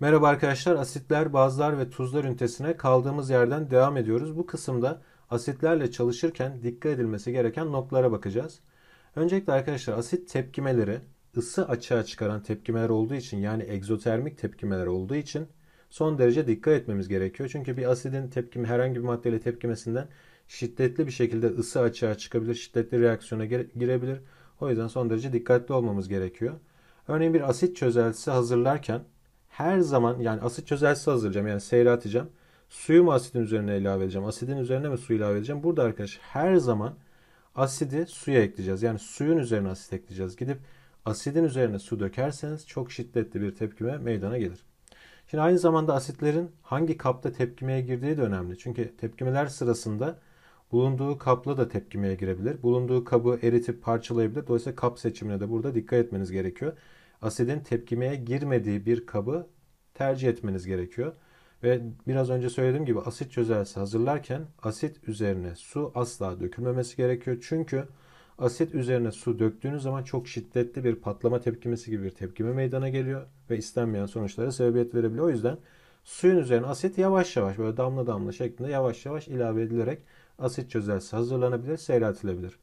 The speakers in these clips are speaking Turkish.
Merhaba arkadaşlar asitler, bazlar ve tuzlar ünitesine kaldığımız yerden devam ediyoruz. Bu kısımda asitlerle çalışırken dikkat edilmesi gereken noktalara bakacağız. Öncelikle arkadaşlar asit tepkimeleri ısı açığa çıkaran tepkimeler olduğu için yani egzotermik tepkimeler olduğu için son derece dikkat etmemiz gerekiyor. Çünkü bir asidin tepkimi herhangi bir maddeyle tepkimesinden şiddetli bir şekilde ısı açığa çıkabilir, şiddetli reaksiyona girebilir. O yüzden son derece dikkatli olmamız gerekiyor. Örneğin bir asit çözeltisi hazırlarken her zaman yani asit çözeltisi hazırlayacağım. Yani seyre atacağım. Suyu mu asidin üzerine ilave edeceğim? Asidin üzerine mi su ilave edeceğim? Burada arkadaş her zaman asidi suya ekleyeceğiz. Yani suyun üzerine asit ekleyeceğiz. Gidip asidin üzerine su dökerseniz çok şiddetli bir tepkime meydana gelir. Şimdi aynı zamanda asitlerin hangi kapta tepkimeye girdiği de önemli. Çünkü tepkimeler sırasında bulunduğu kapla da tepkimeye girebilir. Bulunduğu kabı eritip parçalayabilir. Dolayısıyla kap seçimine de burada dikkat etmeniz gerekiyor asidin tepkimeye girmediği bir kabı tercih etmeniz gerekiyor. Ve biraz önce söylediğim gibi asit çözelsi hazırlarken asit üzerine su asla dökülmemesi gerekiyor. Çünkü asit üzerine su döktüğünüz zaman çok şiddetli bir patlama tepkimesi gibi bir tepkime meydana geliyor ve istenmeyen sonuçlara sebebiyet verebiliyor. O yüzden suyun üzerine asit yavaş yavaş böyle damla damla şeklinde yavaş yavaş ilave edilerek asit çözelsi hazırlanabilir, seyreltilebilir.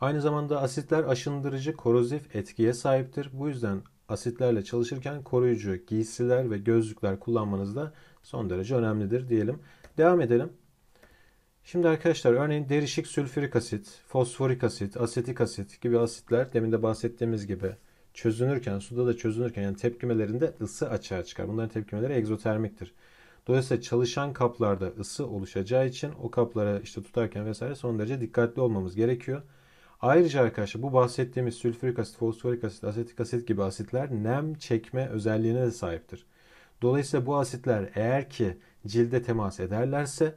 Aynı zamanda asitler aşındırıcı, korozif etkiye sahiptir. Bu yüzden asitlerle çalışırken koruyucu giysiler ve gözlükler kullanmanız da son derece önemlidir diyelim. Devam edelim. Şimdi arkadaşlar örneğin derişik sülfürik asit, fosforik asit, asetik asit gibi asitler demin de bahsettiğimiz gibi çözünürken, suda da çözünürken yani tepkimelerinde ısı açığa çıkar. Bunların tepkimeleri egzotermiktir. Dolayısıyla çalışan kaplarda ısı oluşacağı için o kaplara işte tutarken vesaire son derece dikkatli olmamız gerekiyor. Ayrıca arkadaşlar bu bahsettiğimiz sülfürik asit, fosforik asit, asetik asit gibi asitler nem çekme özelliğine de sahiptir. Dolayısıyla bu asitler eğer ki cilde temas ederlerse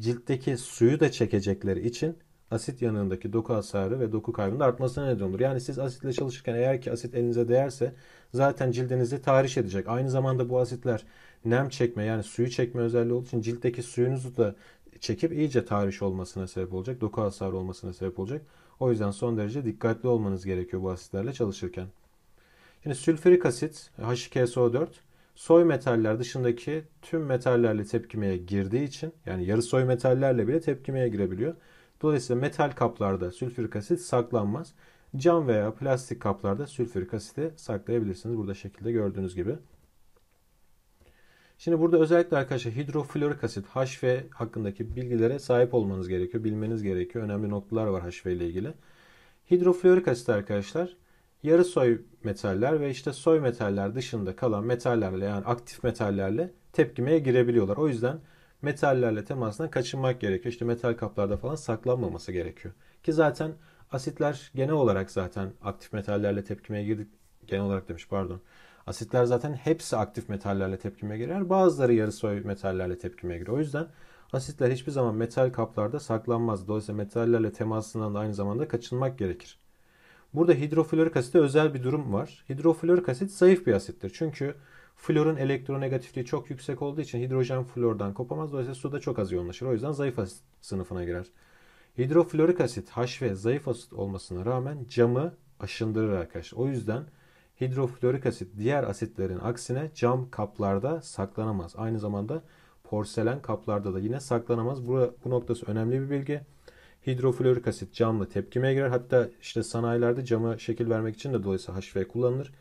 ciltteki suyu da çekecekleri için asit yanındaki doku hasarı ve doku kaybının artmasına neden olur. Yani siz asitle çalışırken eğer ki asit elinize değerse zaten cildinizi tahriş edecek. Aynı zamanda bu asitler nem çekme yani suyu çekme özelliği olduğu için ciltteki suyunuzu da çekip iyice tahriş olmasına sebep olacak. Doku hasarı olmasına sebep olacak. O yüzden son derece dikkatli olmanız gerekiyor bu asitlerle çalışırken. Şimdi sülfürik asit H2SO4 soy metaller dışındaki tüm metallerle tepkimeye girdiği için yani yarı soy metallerle bile tepkimeye girebiliyor. Dolayısıyla metal kaplarda sülfürik asit saklanmaz. Cam veya plastik kaplarda sülfürik asiti saklayabilirsiniz. Burada şekilde gördüğünüz gibi. Şimdi burada özellikle arkadaşlar hidroflorik asit HV hakkındaki bilgilere sahip olmanız gerekiyor. Bilmeniz gerekiyor. Önemli noktalar var HV ile ilgili. Hidroflorik asit arkadaşlar yarı soy metaller ve işte soy metaller dışında kalan metallerle yani aktif metallerle tepkimeye girebiliyorlar. O yüzden metallerle temasından kaçınmak gerekiyor. İşte metal kaplarda falan saklanmaması gerekiyor. Ki zaten asitler genel olarak zaten aktif metallerle tepkimeye girdik genel olarak demiş pardon. Asitler zaten hepsi aktif metallerle tepkime girer. Bazıları yarı soy metallerle tepkime girer. O yüzden asitler hiçbir zaman metal kaplarda saklanmaz. Dolayısıyla metallerle temasından da aynı zamanda kaçınmak gerekir. Burada hidroflorik asitte özel bir durum var. Hidroflorik asit zayıf bir asittir. Çünkü florun elektronegatifliği çok yüksek olduğu için hidrojen flordan kopamaz. Dolayısıyla suda çok az yoğunlaşır. O yüzden zayıf asit sınıfına girer. Hidroflorik asit ve zayıf asit olmasına rağmen camı aşındırır arkadaşlar. O yüzden Hidroflorik asit diğer asitlerin aksine cam kaplarda saklanamaz. Aynı zamanda porselen kaplarda da yine saklanamaz. Bu, bu noktası önemli bir bilgi. Hidroflorik asit camla tepkimeye girer. Hatta işte sanayilerde cama şekil vermek için de dolayısıyla HV kullanılır.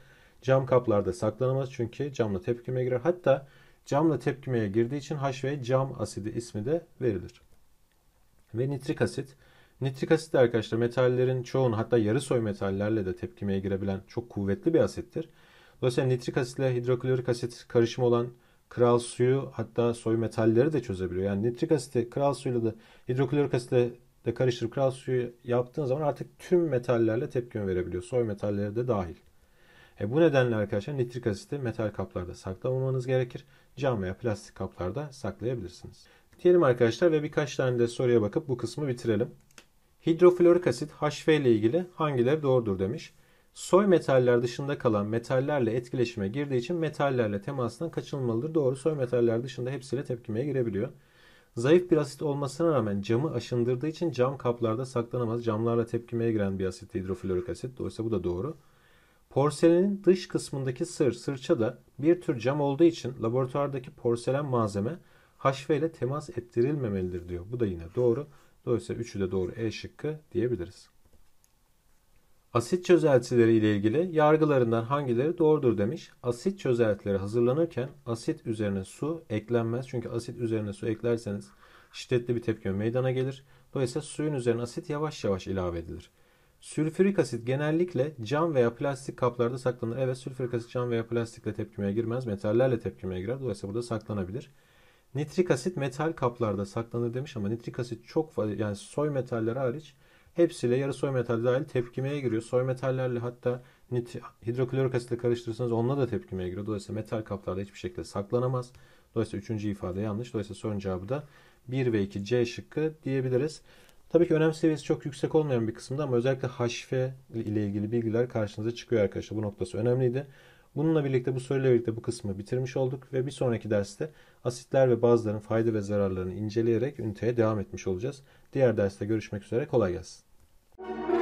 Cam kaplarda saklanamaz çünkü camla tepkimeye girer. Hatta camla tepkimeye girdiği için HV cam asidi ismi de verilir. Ve nitrik asit Nitrik asit de arkadaşlar metallerin çoğun hatta yarı soy metallerle de tepkimeye girebilen çok kuvvetli bir asittir. Dolayısıyla nitrik asitle hidroklorik asit karışımı olan kral suyu hatta soy metalleri de çözebiliyor. Yani nitrik asiti kral suyuyla da hidroklorik asitle de karıştırıp kral suyu yaptığın zaman artık tüm metallerle tepkime verebiliyor. Soy metalleri de dahil. E bu nedenle arkadaşlar nitrik asiti metal kaplarda saklamamanız gerekir. Cam veya plastik kaplarda saklayabilirsiniz. Diyelim arkadaşlar ve birkaç tane de soruya bakıp bu kısmı bitirelim. Hidroflorik asit HF ile ilgili hangileri doğrudur demiş. Soy metaller dışında kalan metallerle etkileşime girdiği için metallerle temasından kaçınılmalıdır. Doğru soy metaller dışında hepsiyle tepkimeye girebiliyor. Zayıf bir asit olmasına rağmen camı aşındırdığı için cam kaplarda saklanamaz. Camlarla tepkimeye giren bir asit hidroflorik asit. Dolayısıyla bu da doğru. Porselenin dış kısmındaki sır, sırça da bir tür cam olduğu için laboratuvardaki porselen malzeme haşve ile temas ettirilmemelidir diyor. Bu da yine doğru. Dolayısıyla üçü de doğru E şıkkı diyebiliriz. Asit çözeltileri ile ilgili yargılarından hangileri doğrudur demiş. Asit çözeltileri hazırlanırken asit üzerine su eklenmez. Çünkü asit üzerine su eklerseniz şiddetli bir tepki meydana gelir. Dolayısıyla suyun üzerine asit yavaş yavaş ilave edilir. Sülfürik asit genellikle cam veya plastik kaplarda saklanır. Evet sülfürik asit cam veya plastikle tepkimeye girmez. Metallerle tepkimeye girer. Dolayısıyla burada saklanabilir. Nitrik asit metal kaplarda saklanır demiş ama nitrik asit çok yani soy metaller hariç hepsiyle yarı soy metal dahil tepkimeye giriyor. Soy metallerle hatta nit hidroklorik asitle karıştırırsanız onunla da tepkimeye giriyor. Dolayısıyla metal kaplarda hiçbir şekilde saklanamaz. Dolayısıyla üçüncü ifade yanlış. Dolayısıyla son cevabı da 1 ve 2 C şıkkı diyebiliriz. Tabii ki önem seviyesi çok yüksek olmayan bir kısımda ama özellikle haşfe ile ilgili bilgiler karşınıza çıkıyor arkadaşlar. Bu noktası önemliydi. Bununla birlikte bu soruyla birlikte bu kısmı bitirmiş olduk ve bir sonraki derste asitler ve bazıların fayda ve zararlarını inceleyerek üniteye devam etmiş olacağız. Diğer derste görüşmek üzere kolay gelsin.